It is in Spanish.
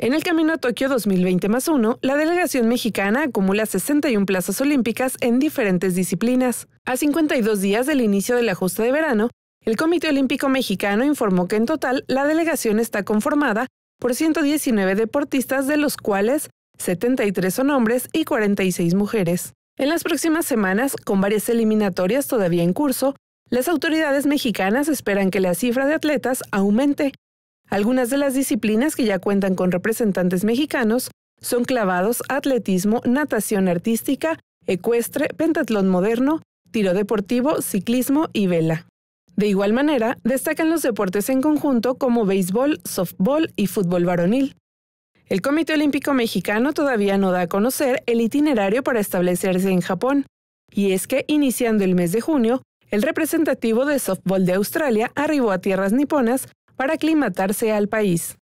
En el camino a Tokio 2020 más 1, la delegación mexicana acumula 61 plazas olímpicas en diferentes disciplinas. A 52 días del inicio del ajuste de verano, el Comité Olímpico Mexicano informó que en total la delegación está conformada por 119 deportistas, de los cuales 73 son hombres y 46 mujeres. En las próximas semanas, con varias eliminatorias todavía en curso, las autoridades mexicanas esperan que la cifra de atletas aumente algunas de las disciplinas que ya cuentan con representantes mexicanos son clavados, atletismo, natación artística, ecuestre, pentatlón moderno, tiro deportivo, ciclismo y vela. De igual manera, destacan los deportes en conjunto como béisbol, softball y fútbol varonil. El Comité Olímpico Mexicano todavía no da a conocer el itinerario para establecerse en Japón, y es que iniciando el mes de junio, el representativo de softball de Australia arribó a tierras niponas para aclimatarse al país.